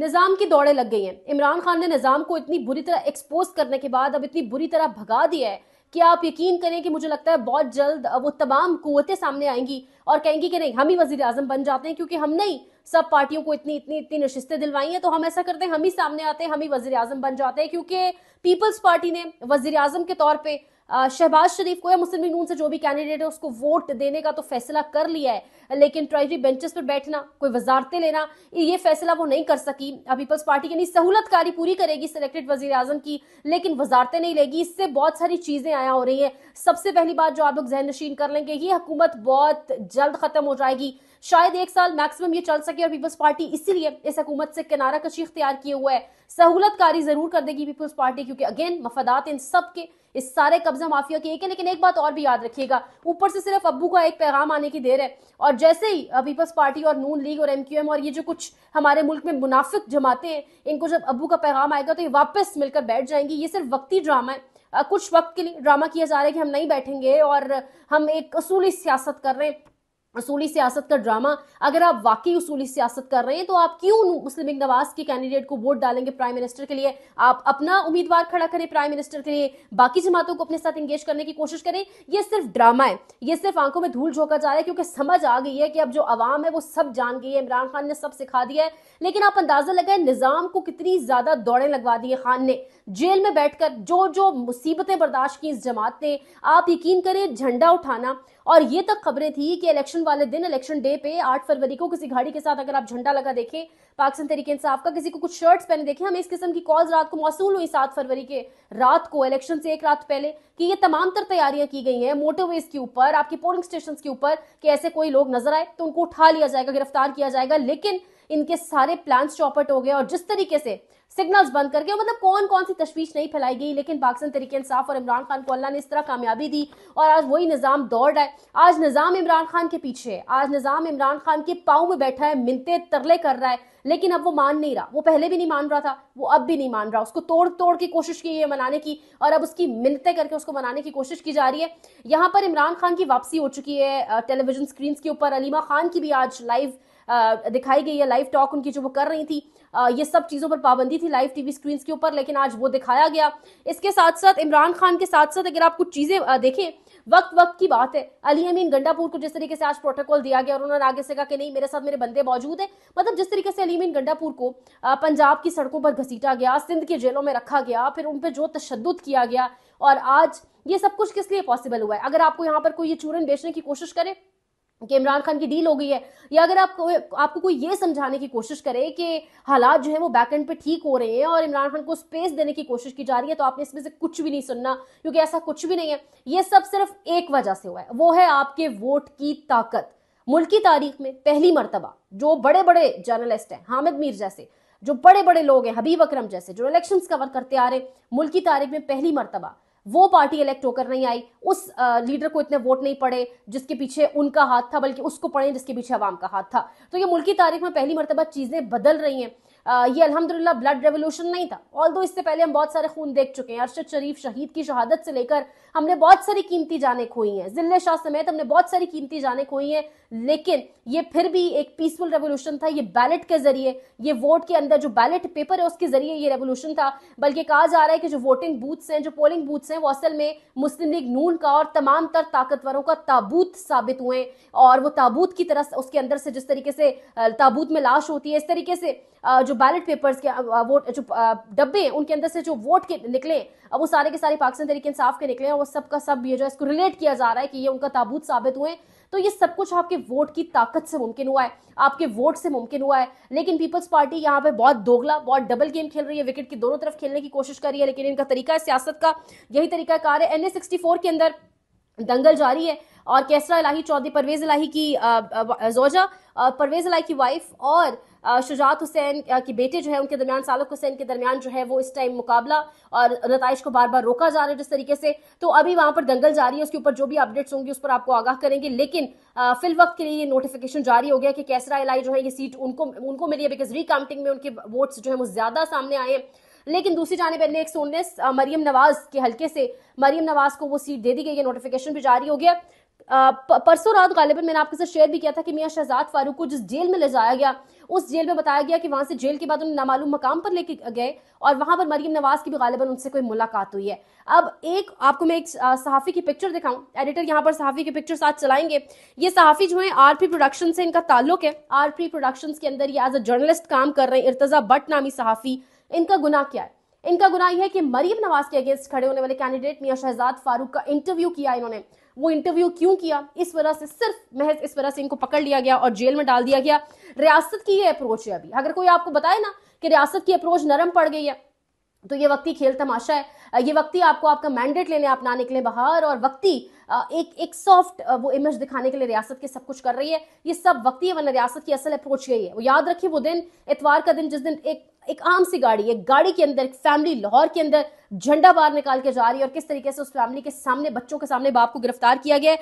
निज़ाम की दौड़ें लग गई हैं इमरान खान ने निज़ाम को इतनी बुरी तरह एक्सपोज करने के बाद अब इतनी बुरी तरह भगा दिया है कि आप यकीन करें कि मुझे लगता है बहुत जल्द वो तमाम कुतें सामने आएंगी और कहेंगी कि नहीं हम ही वजीर आजम बन जाते हैं क्योंकि हम नहीं सब पार्टियों को इतनी इतनी इतनी नशिस्तें दिलवाई हैं तो हम ऐसा करते हैं हम ही सामने आते हैं हम ही वजीर आजम बन जाते हैं क्योंकि पीपल्स पार्टी ने वजीर आजम के तौर पर शहबाज शरीफ को या मुस्लिम लीग नून से जो भी कैंडिडेट है उसको वोट देने का तो फैसला कर लिया है लेकिन ट्राइजरी बेंचेस पर बैठना कोई वजारतें लेना ये फैसला वो नहीं कर सकी पीपल्स पार्टी यानी सहूलतकारी पूरी करेगी सिलेक्टेड वजीर आजम की लेकिन वजारतें नहीं लेगी इससे बहुत सारी चीजें आया हो रही हैं सबसे पहली बात जो आप लोग जहन नशीन कर लेंगे ये हुकूमत बहुत जल्द खत्म हो जाएगी शायद एक साल मैक्सिमम ये चल सके और पीपल्स पार्टी इसीलिए इस हकूमत से किनारा कशी इख्तियार किए हुआ है सहूलत कारी जरूर कर देगी पीपल्स पार्टी क्योंकि अगेन मफादात इन सब के इस सारे कब्जा माफिया के एक है लेकिन एक बात और भी याद रखिएगा ऊपर से सिर्फ अबू का एक पैगाम आने की देर है और जैसे ही पीपल्स पार्टी और नून लीग और एमक्यूएम और ये जो कुछ हमारे मुल्क में मुनाफिक जमाते हैं इनको जब अबू का पैगाम आएगा तो ये वापस मिलकर बैठ जाएंगी ये सिर्फ वक्ती ड्रामा है कुछ वक्त के लिए ड्रामा किया जा रहा है कि हम नहीं बैठेंगे और हम एक असूली सियासत कर रहे हैं असूली सियासत का ड्रामा अगर आप वाकई असूली सियासत कर रहे हैं तो आप क्यों मुस्लिम नवाज के कैंडिडेट को वोट डालेंगे प्राइम मिनिस्टर के लिए आप अपना उम्मीदवार खड़ा करें प्राइम मिनिस्टर के लिए बाकी जमातों को अपने साथ इंगेज करने की कोशिश करें यह सिर्फ ड्रामा है यह सिर्फ आंखों में धूल झोंका जा रहा है क्योंकि समझ आ गई है कि अब जो आवाम है वो सब जान गई है इमरान खान ने सब सिखा दिया है लेकिन आप अंदाजा लगाए निजाम को कितनी ज्यादा दौड़े लगवा दी है खान ने जेल में बैठकर जो जो मुसीबतें बर्दाश्त की इस जमात ने आप यकीन करें झंडा उठाना और ये तक खबरें थी कि इलेक्शन वाले दिन इलेक्शन डे पे आठ फरवरी को किसी घाड़ी के साथ अगर आप झंडा लगा देखें पाकिस्तान तरीके इंसाफ का किसी को कुछ शर्ट्स पहने देखें हमें इस किस्म की कॉल रात को मौसू हुई सात फरवरी के रात को इलेक्शन से एक रात पहले कि ये तमाम तर तैयारियां की गई हैं मोटरवेज के ऊपर आपके पोलिंग स्टेशन के ऊपर कि ऐसे कोई लोग नजर आए तो उनको उठा लिया जाएगा गिरफ्तार किया जाएगा लेकिन इनके सारे प्लान चौपट हो गए और जिस तरीके से सिग्नल्स बंद करके मतलब कौन कौन सी तशवीश नहीं फैलाई गई लेकिन पाकिस्तान तरीके इंसाफ और इमरान खान को अल्लाह ने इस तरह कामयाबी दी और आज वही निज़ाम दौड़ रहा है आज निज़ाम इमरान खान के पीछे है आज निज़ाम इमरान खान के पाँव में बैठा है मिनते तरले कर रहा है लेकिन अब वो मान नहीं रहा वो पहले भी नहीं मान रहा था वो अब भी नहीं मान रहा उसको तोड़ तोड़ की कोशिश की है मनाने की और अब उसकी मिनते करके उसको मनाने की कोशिश की जा रही है यहाँ पर इमरान खान की वापसी हो चुकी है टेलीविजन स्क्रीन के ऊपर अलीमा खान की भी आज लाइव दिखाई गई है लाइव टॉक उनकी जो वो कर रही थी ये सब चीज़ों पर पाबंदी थी लाइव टीवी स्क्रीन के ऊपर लेकिन आज वो दिखाया गया इसके साथ साथ इमरान खान के साथ साथ अगर आप कुछ चीज़ें देखें वक्त वक्त की बात है अली अमीन गंडापुर को जिस तरीके से आज प्रोटोकॉल दिया गया और उन्होंने आगे से कहा कि नहीं मेरे साथ मेरे बंदे मौजूद हैं मतलब जिस तरीके से अली अमीन गंडापुर को पंजाब की सड़कों पर घसीटा गया सिंध की जेलों में रखा गया फिर उन पर जो तशद किया गया और आज ये सब कुछ किस लिए पॉसिबल हुआ है अगर आपको यहाँ पर कोई ये चूरन बेचने की कोशिश करे कि इमरान खान की डील हो गई है या अगर आप आपको कोई ये समझाने की कोशिश करे कि हालात जो है वो बैकएंड पे ठीक हो रहे हैं और इमरान खान को स्पेस देने की कोशिश की जा रही है तो आपने इसमें से कुछ भी नहीं सुनना क्योंकि ऐसा कुछ भी नहीं है ये सब सिर्फ एक वजह से हुआ है वो है आपके वोट की ताकत मुल्क की तारीख में पहली मरतबा जो बड़े बड़े जर्नलिस्ट हैं हामिद मीर जैसे जो बड़े बड़े लोग हैं हबीब अक्रम जैसे जो इलेक्शंस कवर करते आ रहे मुल्क की तारीख में पहली मरतबा वो पार्टी इलेक्ट होकर नहीं आई उस लीडर को इतने वोट नहीं पड़े जिसके पीछे उनका हाथ था बल्कि उसको पड़े जिसके पीछे अवाम का हाथ था तो ये मुल्की तारीख में पहली मरतबा चीज़ें बदल रही हैं ये अलहमदिल्ला ब्लड रेवोल्यूशन नहीं था ऑल दो इससे पहले हम बहुत सारे खून देख चुके हैं अरशद शरीफ शहीद की शहादत से लेकर हमने बहुत सारी कीमती जाने खोई हैं जिले शाह समेत हमने बहुत सारी कीमती जाने खोई हैं लेकिन ये फिर भी एक पीसफुल रेवोल्यूशन था ये बैलेट के जरिए ये वोट के अंदर जो बैलेट पेपर है उसके जरिए ये रेवोल्यूशन था बल्कि कहा जा रहा है कि जो वोटिंग बूथ्स हैं जो पोलिंग बूथ्स हैं वो असल में मुस्लिम लीग नून का और तमाम तर ताकतवरों का ताबूत साबित हुए और वो ताबूत की तरह उसके अंदर से जिस तरीके से ताबूत में लाश होती है इस तरीके से जो बैलेट पेपर्स के वोट जो डब्बे उनके अंदर से जो वोट के निकले वो सारे के सारे पाकिस्तान तरीके इंसाफ के निकले और वो सबका सब ये जो है इसको रिलेट किया जा रहा है कि ये उनका ताबूत साबित हुए तो ये सब कुछ आपके वोट की ताकत से मुमकिन हुआ है आपके वोट से मुमकिन हुआ है लेकिन पीपल्स पार्टी यहाँ पे बहुत दोगला बहुत डबल गेम खेल रही है विकेट की दोनों तरफ खेलने की कोशिश कर रही है लेकिन इनका तरीका है सियासत का यही तरीका कार है एन के अंदर दंगल जारी है और कैसरा इलाही चौधरी परवेज इलाही की जोजा परवेज इलाही की वाइफ और शुजात हुसैन के बेटे जो है उनके दरमियान सालक हुसैन के दरमियान जो है वो इस टाइम मुकाबला और नतज को बार बार रोका जा रहा है जिस तरीके से तो अभी वहां पर दंगल जारी है उसके ऊपर जो भी अपडेट्स होंगी उस पर आपको आगाह करेंगे लेकिन फिल वक्त के लिए नोटिफिकेशन जारी हो गया कि कैसरा इलाई जो है ये सीट उनको उनको मिली है बिकॉज रिकाउंटिंग में उनके वोट्स जो है वो ज्यादा सामने आए हैं लेकिन दूसरी जाने पहले एक सौ उन्नीस मरियम नवाज के हल्के से मरियम नवाज को वो सीट दे दी गई है नोटिफिकेशन भी जारी हो गया परसों रात गालिबन मैंने आपके साथ शेयर भी किया था कि मियाँ शहजाद फारूक को जिस जेल में ले जाया गया उस जेल में बताया गया कि वहां से जेल के बाद उन्हें नामालूम मकाम पर लेके गए और वहां पर मरीम नवाज की भी गालिबन उनसे कोई मुलाकात हुई है अब एक आपको मैं एक सहाफ़ी की पिक्चर दिखाऊं एडिटर यहाँ पर सहाफ़ी की पिक्चर साथ चलाएंगे ये सहाफ़ी जो है आर पी प्रोडक्शन से इनका ताल्लुक है आर पी प्रोडक्शन के अंदर ये एज अ जर्नलिस्ट काम कर रहे हैं इर्तजा भट्ट नामी सहाफ़ी इनका गुना क्या है इनका गुना यह है कि मरीम नवाज के अगेंस्ट खड़े होने वाले कैंडिडेट मियाँ शहजाद फारूक का इंटरव्यू किया इन्होंने वो इंटरव्यू क्यों किया इस वजह से सिर्फ महज इस वजह से इनको पकड़ लिया गया और जेल में डाल दिया गया रियासत की ये अप्रोच है अभी अगर कोई आपको बताए ना कि रियासत की अप्रोच नरम पड़ गई है तो ये वक्ती खेल तमाशा है ये वक्ती आपको आपका मैंडेट लेने आप ना निकले बाहर और वक्ती एक एक सॉफ्ट वो इमेज दिखाने के लिए रियासत के सब कुछ कर रही है ये सब वक्ती है वरना रियासत की असल अप्रोच यही है वो याद रखिए वो दिन इतवार का दिन जिस दिन एक एक आम सी गाड़ी एक गाड़ी के अंदर एक फैमिली लाहौर के अंदर झंडा बार निकाल के जा रही है और किस तरीके से उस फैमिली के सामने बच्चों के सामने बाप को गिरफ्तार किया गया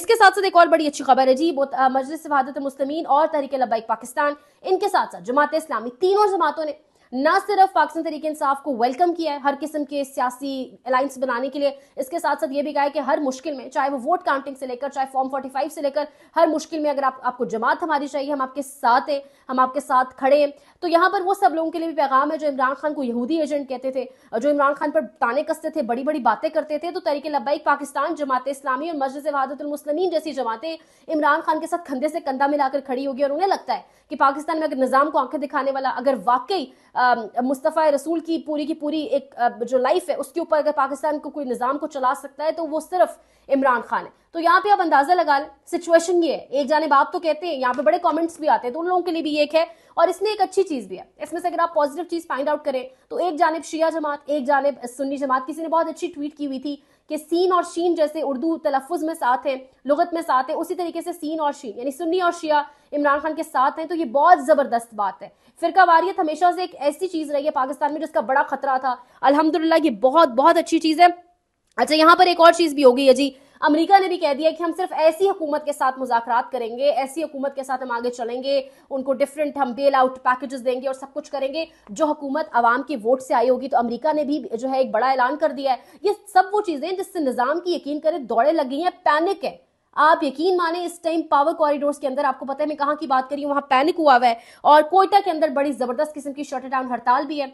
इसके साथ साथ एक और बड़ी अच्छी खबर है जी मजलिस वहादत मुस्लिम और तहरीक लबाइक पाकिस्तान इनके साथ साथ जमात इस्लामी तीनों जमातों ने न सिर्फ पाकिस्तान तरीके इंसाफ को वेलकम किया है हर किस्म के सियासी अलायंस बनाने के लिए इसके साथ साथ ये भी कहा कि हर मुश्किल में चाहे वो वोट काउंटिंग से लेकर चाहे फॉर्म फोर्टी फाइव से लेकर हर मुश्किल में अगर आप, आपको जमात हमारी चाहिए हम आपके साथ हैं हम आपके साथ खड़े हैं तो यहाँ पर वो सब लोगों के लिए भी पैगाम है जो इमरान खान को यहूदी एजेंट कहते थे जो इमरान खान पर ताने कसते थे बड़ी बड़ी बातें करते थे तो तरीके लब्बैक पाकिस्तान जमात इस्लामी और मस्जिद वहादतमसलमीन जैसी जमातें इमरान खान के साथ कंधे से कंधा मिलाकर खड़ी होगी और उन्हें लगता है कि पाकिस्तान में अगर निज़ाम को आंखें दिखाने वाला अगर वाकई मुस्तफ़ा रसूल की पूरी की पूरी एक जो लाइफ है उसके ऊपर अगर पाकिस्तान को कोई निज़ाम को चला सकता है तो वो सिर्फ इमरान खान है तो यहाँ पे आप अंदाजा लगा लें सिचुएशन ये है एक जानब आप तो कहते हैं यहाँ पे बड़े कमेंट्स भी आते हैं तो उन लोगों के लिए भी एक है और इसमें एक अच्छी चीज भी है इसमें से अगर आप पॉजिटिव चीज फाइंड आउट करें तो एक जानब शिया जमात एक जानब सुन्नी जमात किसी ने बहुत अच्छी ट्वीट की हुई थी कि सीन और शीन जैसे उर्दू तलफ़ में साथ हैं लगत में साथ हैं उसी तरीके से सीन और शीन यानी सुन्नी और शिया इमरान खान के साथ हैं तो ये बहुत ज़बरदस्त बात है फिरका वारियत हमेशा से एक ऐसी चीज़ रही है पाकिस्तान में जिसका बड़ा खतरा था अलहमदिल्ला ये बहुत बहुत अच्छी चीज़ है अच्छा यहाँ पर एक और चीज़ भी हो गई है जी अमरीका ने भी कह दिया कि हम सिर्फ ऐसी हुकूमत के साथ मुजाकरात करेंगे ऐसी हुकूमत के साथ हम आगे चलेंगे उनको डिफरेंट हम बेल आउट पैकेजेस देंगे और सब कुछ करेंगे जो हुकूमत आवाम की वोट से आई होगी तो अमरीका ने भी जो है एक बड़ा ऐलान कर दिया है ये सब वो चीजें जिससे निजाम की यकीन करें दौड़े लगी हैं पैनिक है आप यकीन माने इस टाइम पावर कॉरिडोर के अंदर आपको पता है मैं कहाँ की बात करी वहाँ पैनिक हुआ हुआ है और कोयटा के अंदर बड़ी जबरदस्त किस्म की शटर डाउन हड़ताल भी है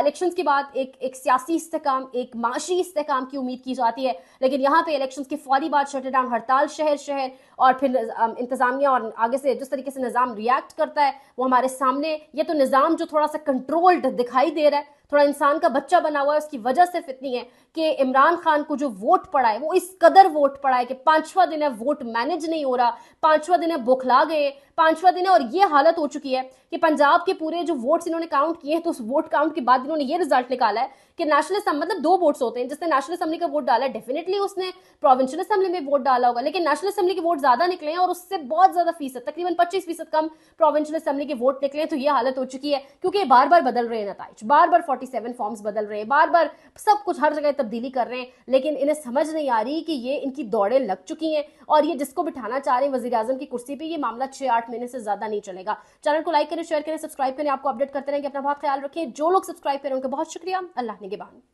इलेक्शन के बाद एक एक सियासी इस्तेकाम एक माशी इस्तेकाम की उम्मीद की जाती है लेकिन यहाँ पे इलेक्शन के फौरी बाद शटर डाउन हड़ताल शहर शहर और फिर इंतजामिया और आगे से जिस तरीके से निज़ाम रिएक्ट करता है वो हमारे सामने ये तो निज़ाम जो थोड़ा सा कंट्रोल्ड दिखाई दे रहा है थोड़ा इंसान का बच्चा बना हुआ है उसकी वजह सिर्फ इतनी है कि इमरान खान को जो वोट पड़ा है वो इस कदर वोट पड़ा है कि पांचवा दिन है वोट मैनेज नहीं हो रहा पांचवा दिन है बुखला गए पांचवा दिन है और ये हालत हो चुकी है कि पंजाब के पूरे जो वोट्स इन्होंने काउंट किए हैं तो उस वोट काउंट के बाद इन्होंने ये रिजल्ट निकाला है कि नेशनल मतलब दो वोट्स होते हैं जिसने नेशनल असेंबली का वोट डाला डेफिनेटली उसने प्रोविंशियल असेंबली में वोट डाला होगा लेकिन नेशनल असेंबली के वोट ज्यादा निकले हैं और उससे बहुत ज्यादा फीसद तकरीबन पच्चीस फीसद कम प्रोविंशियल असेंबली के वोट निकले तो ये हालत हो चुकी है क्योंकि बार बार बदल रहे हैं नतज बार बार फोर्टी 47 फॉर्म्स बदल रहे हैं बार बार सब कुछ हर जगह तब्दीली कर रहे हैं लेकिन इन्हें समझ नहीं आ रही कि ये इनकी दौड़ें लग चुकी हैं और ये जिसको बिठाना चाह रहे हैं वजी अजम की कुर्सी पर ये मामला छः आठ महीने से ज़्यादा नहीं चलेगा चैनल को लाइक करें शेयर करें सब्सक्राइब करें आपको अपडेट करते रहेंगे अपना बहुत ख्याल रखें जो लोग सब्सक्राइब करें उनका बहुत शुक्रिया अल्लाह निगेबान